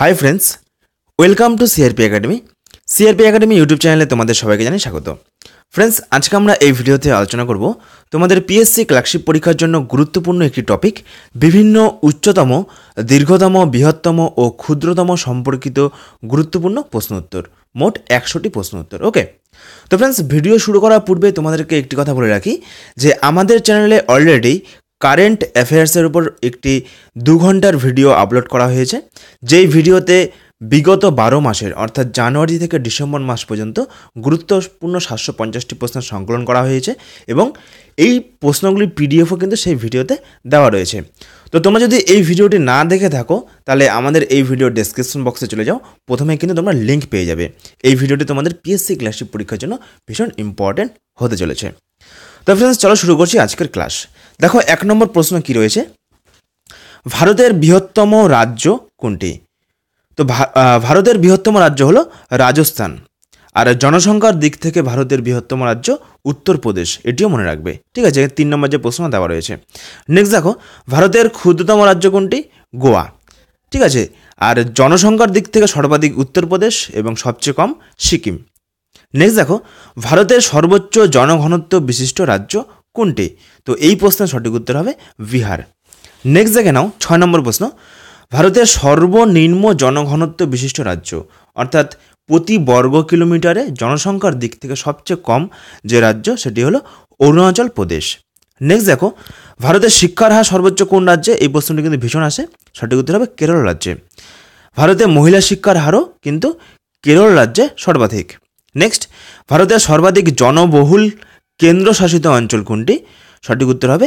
high friends welcome to CRP academy CRP academy YouTube চ্যানেলে তোমাদের সবাইকে জানিয়ে স্বাগত ফ্রেন্ডস আজকে আমরা এই ভিডিওতে আলোচনা করব তোমাদের পিএসসি ক্লার্কশিপ পরীক্ষার জন্য গুরুত্বপূর্ণ একটি টপিক বিভিন্ন উচ্চতম দীর্ঘতম বৃহত্তম ও ক্ষুদ্রতম সম্পর্কিত গুরুত্বপূর্ণ প্রশ্ন উত্তর মোট একশোটি প্রশ্ন উত্তর ওকে তো ফ্রেন্ডস ভিডিও শুরু করার পূর্বে তোমাদেরকে একটি কথা বলে রাখি যে আমাদের চ্যানেলে অলরেডি কারেন্ট অ্যাফেয়ার্সের উপর একটি দু ঘন্টার ভিডিও আপলোড করা হয়েছে যেই ভিডিওতে বিগত বারো মাসের অর্থাৎ জানুয়ারি থেকে ডিসেম্বর মাস পর্যন্ত গুরুত্বপূর্ণ সাতশো পঞ্চাশটি প্রশ্ন সংকলন করা হয়েছে এবং এই প্রশ্নগুলি পিডিএফও কিন্তু সেই ভিডিওতে দেওয়া রয়েছে তো তোমরা যদি এই ভিডিওটি না দেখে থাকো তাহলে আমাদের এই ভিডিও ডেসক্রিপশন বক্সে চলে যাও প্রথমে কিন্তু তোমরা লিঙ্ক পেয়ে যাবে এই ভিডিওটি তোমাদের পিএসসি ক্লাসটি পরীক্ষার জন্য ভীষণ ইম্পর্ট্যান্ট হতে চলেছে তো ফ্রেন্ডস চলো শুরু করছি আজকের ক্লাস দেখো এক নম্বর প্রশ্ন কি রয়েছে ভারতের বৃহত্তম রাজ্য কোনটি তো ভারতের বৃহত্তম রাজ্য হলো রাজস্থান আর জনসংখ্যার দিক থেকে ভারতের বৃহত্তম রাজ্য উত্তরপ্রদেশ এটিও মনে রাখবে ঠিক আছে তিন নম্বর যে প্রশ্ন দেওয়া রয়েছে নেক্সট দেখো ভারতের ক্ষুদ্রতম রাজ্য কোনটি গোয়া ঠিক আছে আর জনসংখ্যার দিক থেকে সর্বাধিক উত্তরপ্রদেশ এবং সবচেয়ে কম সিকিম নেক্সট দেখো ভারতের সর্বোচ্চ জনঘনত্ব বিশিষ্ট রাজ্য কোনটি তো এই প্রশ্নের সঠিক উত্তর হবে বিহার নেক্সট দেখে নাও ছয় নম্বর প্রশ্ন ভারতের সর্বনিম্ন জনঘনত্ব বিশিষ্ট রাজ্য অর্থাৎ প্রতি বর্গ কিলোমিটারে জনসংখ্যার দিক থেকে সবচেয়ে কম যে রাজ্য সেটি হলো অরুণাচল প্রদেশ নেক্সট দেখো ভারতের শিক্ষার হার সর্বোচ্চ কোন রাজ্যে এই প্রশ্নটি কিন্তু ভীষণ আসে সঠিক উত্তর হবে কেরল রাজ্যে ভারতের মহিলা শিক্ষার হারও কিন্তু কেরল রাজ্যে সর্বাধিক নেক্সট ভারতের সর্বাধিক জনবহুল কেন্দ্রশাসিত অঞ্চল কোনটি সঠিক উত্তর হবে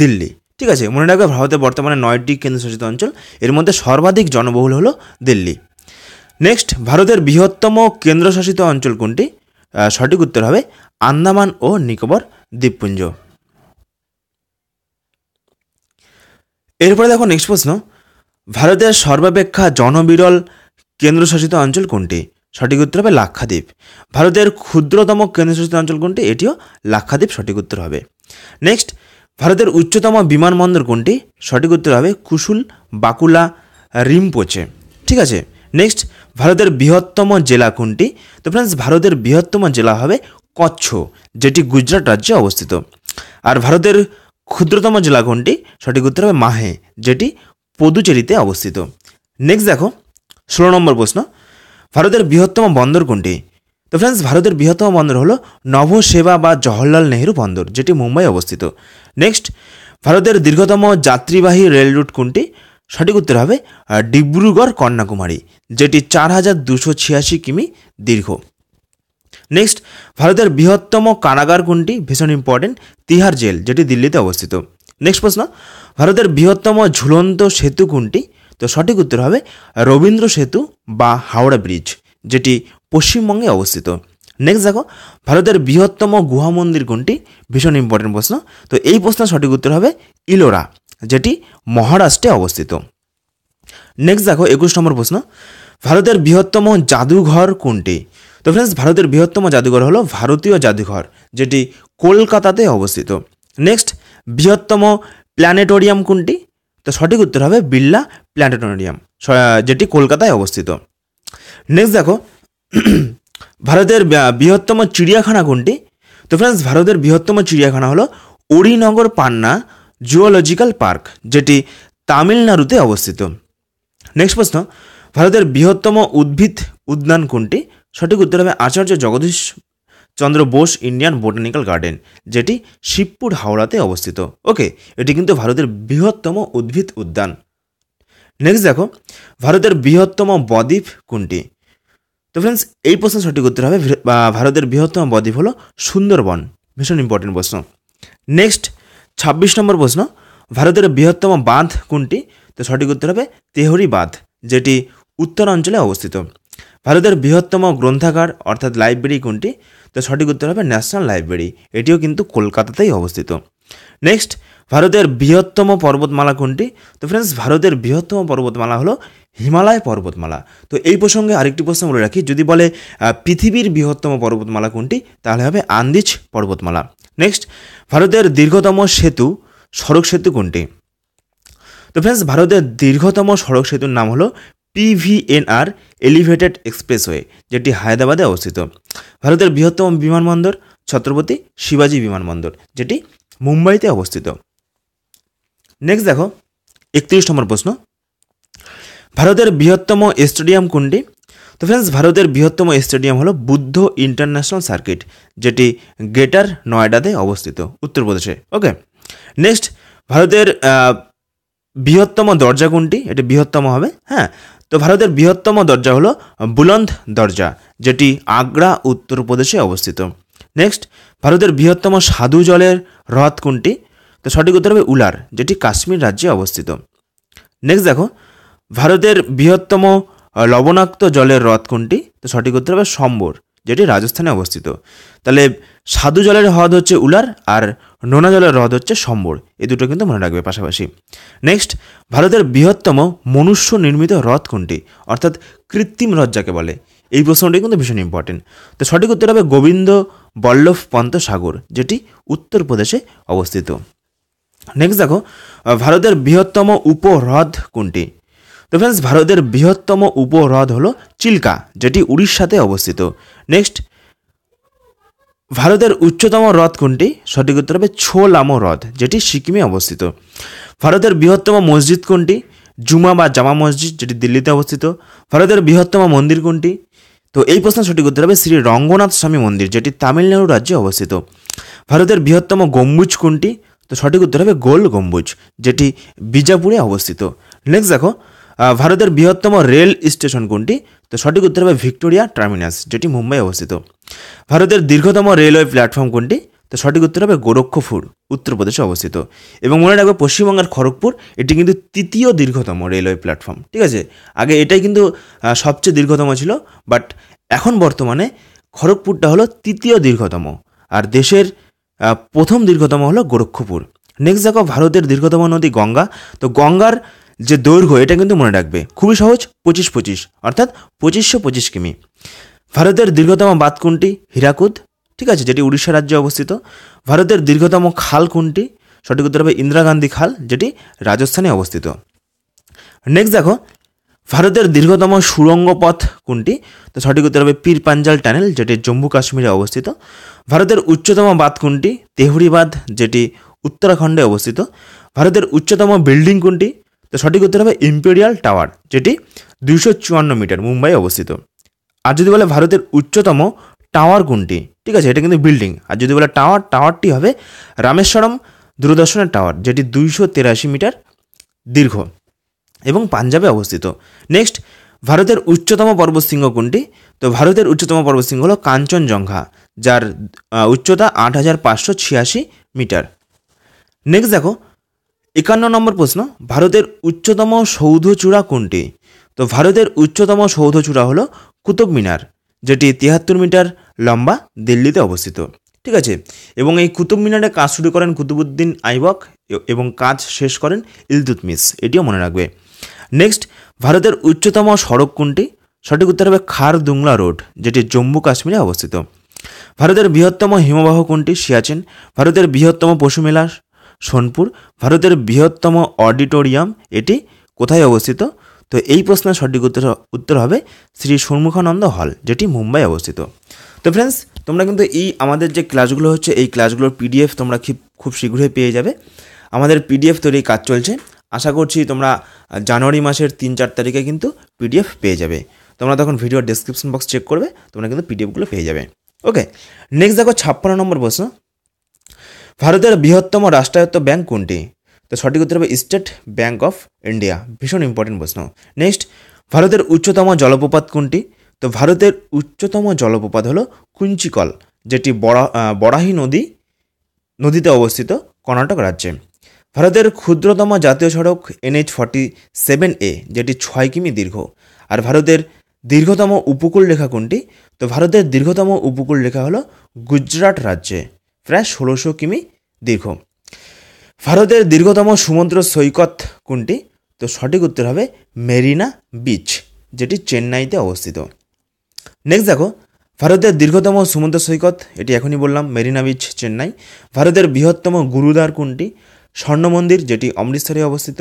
দিল্লি ঠিক আছে মনে রাখবে ভারতে বর্তমানে নয়টি কেন্দ্রশাসিত অঞ্চল এর মধ্যে সর্বাধিক জনবহুল হলো দিল্লি নেক্সট ভারতের বৃহত্তম কেন্দ্রশাসিত অঞ্চল কোনটি সঠিক উত্তর হবে আন্দামান ও নিকোবর দ্বীপপুঞ্জ এরপরে দেখো নেক্সট প্রশ্ন ভারতের সর্বাপেক্ষা জনবিরল কেন্দ্রশাসিত অঞ্চল কোনটি সঠিক উত্তর হবে লাক্ষাদ্বীপ ভারতের ক্ষুদ্রতম কেন্দ্রশাসিত অঞ্চল কোনটি এটিও লাক্ষাদ্বীপ সঠিক উত্তর হবে নেক্সট ভারতের উচ্চতম বিমানবন্দর কোনটি সঠিক উত্তর হবে কুশুল বাকুলা রিমপোচে ঠিক আছে নেক্সট ভারতের বৃহত্তম জেলা কোনটি তো ফ্রেন্ডস ভারতের বৃহত্তম জেলা হবে কচ্ছ যেটি গুজরাট রাজ্যে অবস্থিত আর ভারতের ক্ষুদ্রতম জেলা কোনটি সঠিক উত্তর হবে মাহে যেটি পদুচেরিতে অবস্থিত নেক্সট দেখো ষোলো নম্বর প্রশ্ন ভারতের বৃহত্তম বন্দর কোনটি তো ফ্রেন্ডস ভারতের বৃহত্তম বন্দর হলো নভোসেবা বা জওহরলাল নেহরু বন্দর যেটি মুম্বাই অবস্থিত নেক্সট ভারতের দীর্ঘতম যাত্রীবাহী রেল রুট কোনটি সঠিক উত্তর হবে ডিব্রুগড় কন্যাকুমারী যেটি চার হাজার দুশো ছিয়াশি কিমি দীর্ঘ নেক্সট ভারতের বৃহত্তম কারাগার কোনটি ভীষণ ইম্পর্টেন্ট তিহার জেল যেটি দিল্লিতে অবস্থিত নেক্সট প্রশ্ন ভারতের বৃহত্তম ঝুলন্ত সেতু কোনটি তো সঠিক উত্তর হবে রবীন্দ্র সেতু বা হাওড়া ব্রিজ যেটি পশ্চিমবঙ্গে অবস্থিত নেক্সট দেখো ভারতের বৃহত্তম গুহা মন্দির কোনটি ভীষণ ইম্পর্টেন্ট প্রশ্ন তো এই প্রশ্নের সঠিক উত্তর হবে ইলোরা যেটি মহারাষ্ট্রে অবস্থিত নেক্সট দেখো একুশ নম্বর প্রশ্ন ভারতের বৃহত্তম জাদুঘর কোনটি তো ফ্রেন্ডস ভারতের বৃহত্তম জাদুঘর হলো ভারতীয় জাদুঘর যেটি কলকাতাতে অবস্থিত নেক্সট বৃহত্তম প্ল্যানেটোরিয়াম কোনটি তো সঠিক উত্তর হবে বিল্লা প্ল্যানেটোরিয়াম যেটি কলকাতায় অবস্থিত নেক্সট দেখো ভারতের বৃহত্তম চিড়িয়াখানা কোনটি তো ফ্রেন্ডস ভারতের বৃহত্তম চিড়িয়াখানা হলো অরিনগর পান্না জুওলজিক্যাল পার্ক যেটি তামিলনাড়ুতে অবস্থিত নেক্সট প্রশ্ন ভারতের বৃহত্তম উদ্ভিদ উদ্যান কোনটি সঠিক উত্তর হবে Acharya Jagadish Chandra Bose Indian botanical garden যেটি শিবপুর হাওড়াতে অবস্থিত ওকে এটি কিন্তু ভারতের বৃহত্তম উদ্ভিদ উদ্যান নেক্সট দেখো ভারতের বৃহত্তম বদ্বীপ কোনটি তো ফ্রেন্ডস এই প্রশ্ন সঠিক উত্তর হবে ভারতের বৃহত্তম বদ্বীপ হলো সুন্দরবন ভীষণ ইম্পর্টেন্ট প্রশ্ন নেক্সট ছাব্বিশ নম্বর প্রশ্ন ভারতের বৃহত্তম বাঁধ কোনটি তো সঠিক উত্তর হবে তেহরি বাঁধ যেটি উত্তরাঞ্চলে অবস্থিত ভারতের বৃহত্তম গ্রন্থাগার অর্থাৎ লাইব্রেরি কোনটি তো সঠিক উত্তর হবে ন্যাশনাল লাইব্রেরি এটিও কিন্তু কলকাতাতেই অবস্থিত নেক্সট ভারতের বৃহত্তম পর্বতমালা কোনটি তো ফ্রেন্ডস ভারতের বৃহত্তম পর্বতমালা হলো হিমালয় পর্বতমালা তো এই প্রসঙ্গে আরেকটি প্রশ্ন বলে রাখি যদি বলে পৃথিবীর বৃহত্তম পর্বতমালা কোনটি তাহলে হবে আন্দিজ পর্বতমালা নেক্সট ভারতের দীর্ঘতম সেতু সড়ক সেতু কোনটি তো ফ্রেন্ডস ভারতের দীর্ঘতম সড়ক সেতুর নাম হলো পিভিএনআর এলিভেটেড এক্সপ্রেসওয়ে যেটি হায়দ্রাবাদে অবস্থিত ভারতের বৃহত্তম বিমানবন্দর ছত্রপতি শিবাজি বিমানবন্দর যেটি মুম্বাইতে অবস্থিত নেক্সট দেখো একত্রিশ নম্বর প্রশ্ন ভারতের বৃহত্তম স্টেডিয়াম কোনটি তো ফ্রেন্ডস ভারতের বৃহত্তম স্টেডিয়াম হলো বুদ্ধ ইন্টারন্যাশনাল সার্কিট যেটি গ্রেটার নয়ডাতে অবস্থিত উত্তরপ্রদেশে ওকে নেক্সট ভারতের বৃহত্তম দরজা কোনটি এটি বৃহত্তম হবে হ্যাঁ তো ভারতের বৃহত্তম দরজা হলো বুলন্দ দরজা যেটি আগ্রা উত্তরপ্রদেশে অবস্থিত নেক্সট ভারতের বৃহত্তম সাধু জলের হ্রদ কোনটি তো সঠিক উত্তর হবে উলার যেটি কাশ্মীর রাজ্যে অবস্থিত নেক্সট দেখো ভারতের বৃহত্তম লবণাক্ত জলের হ্রদ কোনটি তো সঠিক উত্তর হবে সম্বর যেটি রাজস্থানে অবস্থিত তাহলে সাধু জলের হ্রদ হচ্ছে উলার আর নোনা জলের হ্রদ হচ্ছে সম্বর এই দুটো কিন্তু মনে রাখবে পাশাপাশি নেক্সট ভারতের বৃহত্তম মনুষ্য নির্মিত হ্রদ কোনটি অর্থাৎ কৃত্রিম হ্রদ যাকে বলে এই প্রশ্নটি কিন্তু ভীষণ ইম্পর্টেন্ট তো সঠিক উত্তর হবে গোবিন্দ বল্লভ পন্ত সাগর যেটি উত্তরপ্রদেশে অবস্থিত নেক্সট দেখো ভারতের বৃহত্তম উপহ্রদ কোনটি তো ফ্রেন্ডস ভারতের বৃহত্তম উপহ্রদ হলো চিল্কা যেটি উড়িষ্যাতে অবস্থিত নেক্সট ভারতের উচ্চতম হ্রদ কোনটি সঠিক উত্তর হবে ছোলামো হ্রদ যেটি সিকিমে অবস্থিত ভারতের বৃহত্তম মসজিদ কোনটি জুমা বা জামা মসজিদ যেটি দিল্লিতে অবস্থিত ভারতের বৃহত্তম মন্দির কোনটি তো এই প্রশ্নের সঠিক উত্তর হবে শ্রী রঙ্গনাথ স্বামী মন্দির যেটি তামিলনাড়ু রাজ্যে অবস্থিত ভারতের বৃহত্তম গম্বুজ কোনটি তো সঠিক উত্তর হবে গোল গম্বুজ যেটি বিজাপুরে অবস্থিত নেক্সট দেখো ভারতের বৃহত্তম রেল স্টেশন কোনটি তো সঠিক উত্তর হবে ভিক্টোরিয়া টার্মিনাস যেটি মুম্বাই অবস্থিত ভারতের দীর্ঘতম রেলওয়ে প্ল্যাটফর্ম কোনটি তো সঠিক উত্তর হবে গোরক্ষপুর উত্তরপ্রদেশে অবস্থিত এবং মনে রাখবে পশ্চিমবঙ্গের খড়গপুর এটি কিন্তু তৃতীয় দীর্ঘতম রেলওয়ে প্ল্যাটফর্ম ঠিক আছে আগে এটাই কিন্তু সবচেয়ে দীর্ঘতম ছিল বাট এখন বর্তমানে খড়গপুরটা হলো তৃতীয় দীর্ঘতম আর দেশের প্রথম দীর্ঘতম হলো গোরক্ষপুর নেক্সট দেখো ভারতের দীর্ঘতম নদী গঙ্গা তো গঙ্গার যে দৈর্ঘ্য এটা কিন্তু মনে রাখবে খুবই সহজ পঁচিশ পঁচিশ অর্থাৎ পঁচিশশো পঁচিশ কিমি ভারতের দীর্ঘতম বাঁধ কোনটি হীরাকুদ ঠিক আছে যেটি উড়িষ্যা রাজ্যে অবস্থিত ভারতের দীর্ঘতম খাল কোনটি সঠিক উত্তর হবে ইন্দিরা গান্ধী খাল যেটি রাজস্থানে অবস্থিত নেক্সট দেখো ভারতের দীর্ঘতম সুড়ঙ্গ পথ কোনটি তো সঠিক উত্তর হবে পীর পাঞ্জাল টানেল যেটি জম্মু কাশ্মীরে অবস্থিত ভারতের উচ্চতম বাঁধ কোনটি তেহরি বাঁধ যেটি উত্তরাখণ্ডে অবস্থিত ভারতের উচ্চতম বিল্ডিং কোনটি তো সঠিক উত্তর হবে ইম্পেরিয়াল টাওয়ার যেটি দুইশো চুয়ান্ন মিটার মুম্বাই অবস্থিত আর যদি বলে ভারতের উচ্চতম টাওয়ার কোনটি ঠিক আছে এটা কিন্তু বিল্ডিং আর যদি বলে টাওয়ার টাওয়ারটি হবে রামেশ্বরম দূরদর্শনের টাওয়ার যেটি দুইশো তেরাশি মিটার দীর্ঘ এবং পাঞ্জাবে অবস্থিত নেক্সট ভারতের উচ্চতম পর্বতশৃঙ্গ কোনটি তো ভারতের উচ্চতম পর্বতশৃঙ্গ হলো কাঞ্চনজঙ্ঘা যার উচ্চতা আট হাজার পাঁচশো ছিয়াশি মিটার নেক্সট দেখো একান্ন নম্বর প্রশ্ন ভারতের উচ্চতম সৌধচূড়া কোনটি তো ভারতের উচ্চতম সৌধচূড়া হলো কুতুব মিনার যেটি তিয়াত্তর মিটার লম্বা দিল্লিতে অবস্থিত ঠিক আছে এবং এই কুতুব মিনারে কাজ শুরু করেন কুতুবুদ্দিন আইবক এবং কাজ শেষ করেন ইলতুতমিস এটিও মনে রাখবে নেক্সট ভারতের উচ্চতম সড়ক কোনটি সঠিক উত্তর হবে খারদুংলা রোড যেটি জম্মু কাশ্মীরে অবস্থিত ভারতের বৃহত্তম হিমবাহ কোনটি সিয়াচেন ভারতের বৃহত্তম পশু মেলা সোনপুর ভারতের বৃহত্তম অডিটোরিয়াম এটি কোথায় অবস্থিত তো এই প্রশ্নের সঠিক উত্তর উত্তর হবে শ্রী সন্মুখানন্দ হল যেটি মুম্বাই অবস্থিত তো ফ্রেন্ডস তোমরা কিন্তু এই আমাদের যে ক্লাসগুলো হচ্ছে এই ক্লাসগুলোর পিডিএফ তোমরা খুব শীঘ্রই পেয়ে যাবে আমাদের পিডিএফ তৈরি কাজ চলছে আশা করছি তোমরা জানুয়ারি মাসের তিন চার তারিখে কিন্তু পিডিএফ পেয়ে যাবে তোমরা তখন ভিডিওর ডিসক্রিপশন বক্স চেক করবে তোমরা কিন্তু পিডিএফগুলো পেয়ে যাবে ওকে নেক্সট দেখো ছাপ্পান্ন নম্বর প্রশ্ন ভারতের বৃহত্তম রাষ্ট্রায়ত্ত ব্যাঙ্ক কোনটি তো সঠিক উত্তর হবে স্টেট ব্যাঙ্ক অফ ইন্ডিয়া ভীষণ ইম্পর্টেন্ট প্রশ্ন নেক্সট ভারতের উচ্চতম জলপ্রপাত কোনটি তো ভারতের উচ্চতম জলপ্রপাত হলো কুঞ্চিকল যেটি বড়া বরাহি নদী নদীতে অবস্থিত কর্ণাটক রাজ্যে ভারতের ক্ষুদ্রতম জাতীয় সড়ক এনএইচ ফর্টি সেভেন এ যেটি ছয় কিমি দীর্ঘ আর ভারতের দীর্ঘতম উপকূল রেখা কোনটি তো ভারতের দীর্ঘতম উপকূল রেখা হলো গুজরাট রাজ্যে প্রায় ষোলোশো কিমি দীর্ঘ ভারতের দীর্ঘতম সমুদ্র সৈকত কোনটি তো সঠিক উত্তর হবে মেরিনা বিচ যেটি চেন্নাইতে অবস্থিত নেক্সট দেখো ভারতের দীর্ঘতম সমুদ্র সৈকত এটি এখনই বললাম মেরিনা বিচ চেন্নাই ভারতের বৃহত্তম গুরুদ্বার কোনটি স্বর্ণ মন্দির যেটি অমৃতসরে অবস্থিত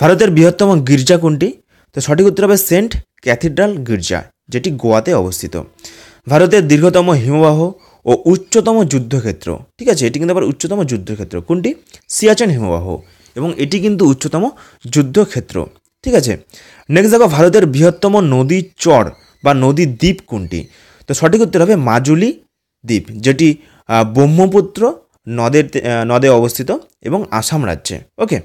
ভারতের বৃহত্তম গির্জা কোনটি তো সঠিক উত্তর হবে সেন্ট ক্যাথিড্রাল গির্জা যেটি গোয়াতে অবস্থিত ভারতের দীর্ঘতম হিমবাহ ও উচ্চতম যুদ্ধক্ষেত্র ঠিক আছে এটি কিন্তু আবার উচ্চতম যুদ্ধক্ষেত্র কোনটি সিয়াচেন হিমবাহ এবং এটি কিন্তু উচ্চতম যুদ্ধক্ষেত্র ঠিক আছে নেক্সট দেখো ভারতের বৃহত্তম নদী চর বা নদী দ্বীপ কোনটি তো সঠিক উত্তর হবে মাজুলি দ্বীপ যেটি ব্রহ্মপুত্র নদের নদে অবস্থিত এবং আসাম রাজ্যে ওকে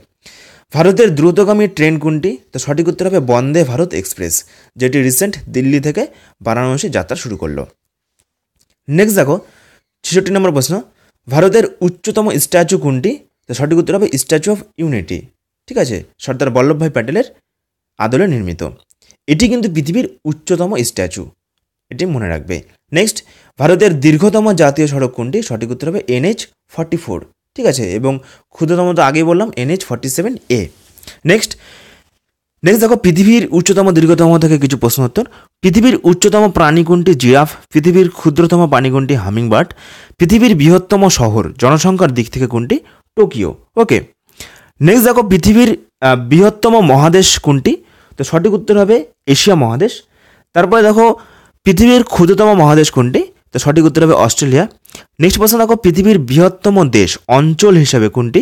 ভারতের দ্রুতগামী ট্রেন কোনটি তো সঠিক উত্তর হবে বন্দে ভারত এক্সপ্রেস যেটি রিসেন্ট দিল্লি থেকে বারাণসী যাত্রা শুরু করলো নেক্সট দেখো ছেষট্টি নম্বর প্রশ্ন ভারতের উচ্চতম স্ট্যাচু কোনটি তো সঠিক উত্তর হবে স্ট্যাচু অফ ইউনিটি ঠিক আছে সর্দার বল্লভভাই প্যাটেলের আদলে নির্মিত এটি কিন্তু পৃথিবীর উচ্চতম স্ট্যাচু এটি মনে রাখবে নেক্সট ভারতের দীর্ঘতম জাতীয় সড়ক কোনটি সঠিক উত্তর হবে এনএইচ ফর্টি ফোর ঠিক আছে এবং ক্ষুদ্রতম তো আগেই বললাম NH forty seven A next next দেখো পৃথিবীর উচ্চতম দীর্ঘতম থেকে কিছু প্রশ্ন উত্তর পৃথিবীর উচ্চতম প্রাণী কোনটি জিরাফ পৃথিবীর ক্ষুদ্রতম প্রাণী কোনটি হামিংবার্ড পৃথিবীর বৃহত্তম শহর জনসংখ্যার দিক থেকে কোনটি টোকিও ওকে নেক্সট দেখো পৃথিবীর বৃহত্তম মহাদেশ কোনটি তো সঠিক উত্তর হবে এশিয়া মহাদেশ তারপরে দেখো পৃথিবীর ক্ষুদ্রতম মহাদেশ কোনটি তো সঠিক উত্তর হবে অস্ট্রেলিয়া নেক্সট প্রশ্ন দেখো পৃথিবীর বৃহত্তম দেশ অঞ্চল হিসাবে কোনটি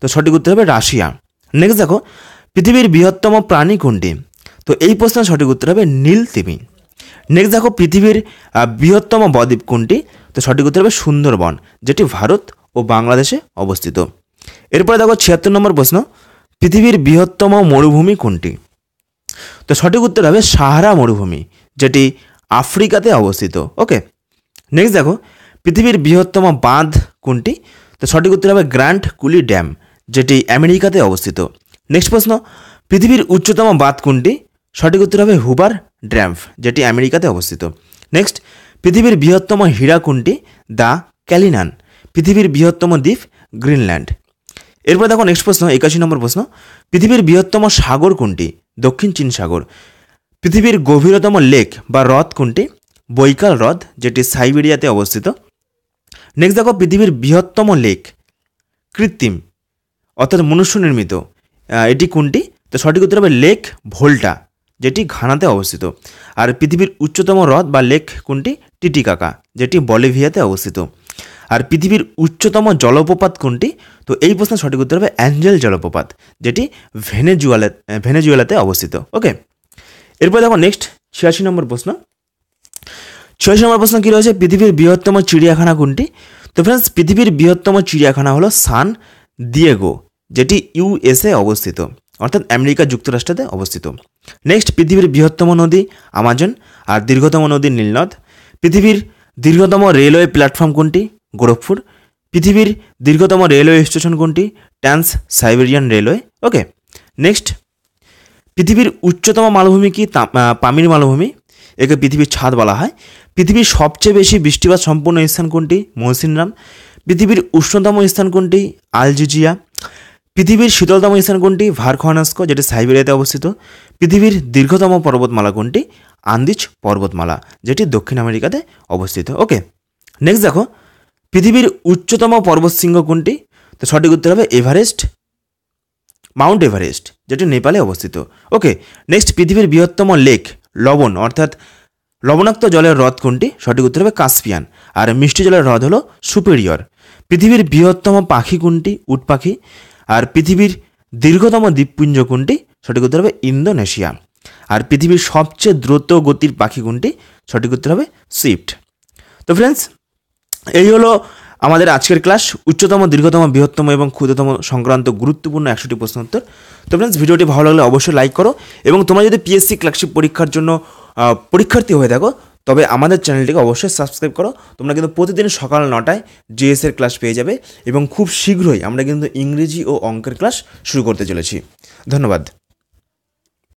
তো সঠিক উত্তর হবে রাশিয়া নেক্সট দেখো পৃথিবীর বৃহত্তম প্রাণী কোনটি তো এই প্রশ্নের সঠিক উত্তর হবে নীল তিমি নেক্সট দেখো পৃথিবীর বৃহত্তম বদ্বীপ কোনটি তো সঠিক উত্তর হবে সুন্দরবন যেটি ভারত ও বাংলাদেশে অবস্থিত এরপরে দেখো ছিয়াত্তর নম্বর প্রশ্ন পৃথিবীর বৃহত্তম মরুভূমি কোনটি তো সঠিক উত্তর হবে সাহারা মরুভূমি যেটি আফ্রিকাতে অবস্থিত ওকে নেক্সট দেখো পৃথিবীর বৃহত্তম বাঁধ কোনটি তো সঠিক উত্তর হবে গ্র্যান্ড কুলি ড্যাম যেটি আমেরিকাতে অবস্থিত নেক্সট প্রশ্ন পৃথিবীর উচ্চতম বাঁধ কোনটি সঠিক উত্তর হবে হুবার ড্র্যাম্প যেটি আমেরিকাতে অবস্থিত নেক্সট পৃথিবীর বৃহত্তম হীরা কোনটি দ্য ক্যালিনান পৃথিবীর বৃহত্তম দ্বীপ গ্রিনল্যান্ড এরপর দেখো নেক্সট প্রশ্ন একাশি নম্বর প্রশ্ন পৃথিবীর বৃহত্তম সাগর কোনটি দক্ষিণ চীন সাগর পৃথিবীর গভীরতম লেক বা হ্রদ কোনটি বৈকাল হ্রদ যেটি সাইবেরিয়াতে অবস্থিত নেক্সট দেখো পৃথিবীর বৃহত্তম লেক কৃত্রিম অর্থাৎ মনুষ্য নির্মিত এটি কোনটি তো সঠিক উত্তর হবে লেক ভোল্টা যেটি ঘানাতে অবস্থিত আর পৃথিবীর উচ্চতম হ্রদ বা লেক কোনটি টিটিকাকা যেটি বলিভিয়াতে অবস্থিত আর পৃথিবীর উচ্চতম জলপ্রপাত কোনটি তো এই প্রশ্নের সঠিক উত্তর হবে অ্যাঞ্জেল জলপ্রপাত যেটি ভেনেজুয়ালা ভেনেজুয়েলাতে অবস্থিত ওকে এরপর দেখো নেক্সট ছিয়াশি নম্বর প্রশ্ন ছিয়াশি নম্বর প্রশ্ন কী রয়েছে পৃথিবীর বৃহত্তম চিড়িয়াখানা কোনটি তো ফ্রেন্ডস পৃথিবীর বৃহত্তম চিড়িয়াখানা হলো সান দিয়েগো যেটি ইউএসএ অবস্থিত অর্থাৎ আমেরিকা যুক্তরাষ্ট্রতে অবস্থিত নেক্সট পৃথিবীর বৃহত্তম নদী আমাজন আর দীর্ঘতম নদী নীলনদ পৃথিবীর দীর্ঘতম রেলওয়ে প্ল্যাটফর্ম কোনটি গোরখপুর পৃথিবীর দীর্ঘতম রেলওয়ে স্টেশন কোনটি trans Siberian railway okay next পৃথিবীর উচ্চতম মালভূমি কি পামির মালভূমি একে পৃথিবীর ছাদ বলা হয় পৃথিবীর সবচেয়ে বেশি বৃষ্টিপাত সম্পন্ন স্থান কোনটি মহসিনরাম পৃথিবীর উষ্ণতম স্থান কোনটি আলজিজিয়া পৃথিবীর শীতলতম স্থান কোনটি ভারখানাস্ক যেটি সাইবেরিয়াতে অবস্থিত পৃথিবীর দীর্ঘতম পর্বতমালা কোনটি আন্দিজ পর্বতমালা যেটি দক্ষিণ আমেরিকাতে অবস্থিত ওকে নেক্সট দেখো পৃথিবীর উচ্চতম পর্বতশৃঙ্গ কোনটি তো সঠিক উত্তর হবে এভারেস্ট মাউন্ট এভারেস্ট যেটি নেপালে অবস্থিত ওকে নেক্সট পৃথিবীর বৃহত্তম লেক লবণ অর্থাৎ লবণাক্ত জলের হ্রদ কোনটি সঠিক উত্তর হবে কাস্পিয়ান আর মিষ্টি জলের হ্রদ হলো সুপেরিয়র পৃথিবীর বৃহত্তম পাখি কোনটি উট পাখি আর পৃথিবীর দীর্ঘতম দ্বীপপুঞ্জ কোনটি সঠিক উত্তর হবে ইন্দোনেশিয়া আর পৃথিবীর সবচেয়ে দ্রুত গতির পাখি কোনটি সঠিক উত্তর হবে সুইফট তো ফ্রেন্ডস এই হলো আমাদের আজকের ক্লাস উচ্চতম দীর্ঘতম বৃহত্তম এবং ক্ষুদ্রতম সংক্রান্ত গুরুত্বপূর্ণ একশোটি প্রশ্ন উত্তর তো ফ্রেন্ডস ভিডিওটি ভালো লাগলে অবশ্যই লাইক করো এবং তোমরা যদি পিএসসি ক্লাসশিপ পরীক্ষার জন্য পরীক্ষার্থী হয়ে থাকো তবে আমাদের চ্যানেলটিকে অবশ্যই সাবস্ক্রাইব করো তোমরা কিন্তু প্রতিদিন সকাল নটায় জিএসের ক্লাস পেয়ে যাবে এবং খুব শীঘ্রই আমরা কিন্তু ইংরেজি ও অঙ্কের ক্লাস শুরু করতে চলেছি ধন্যবাদ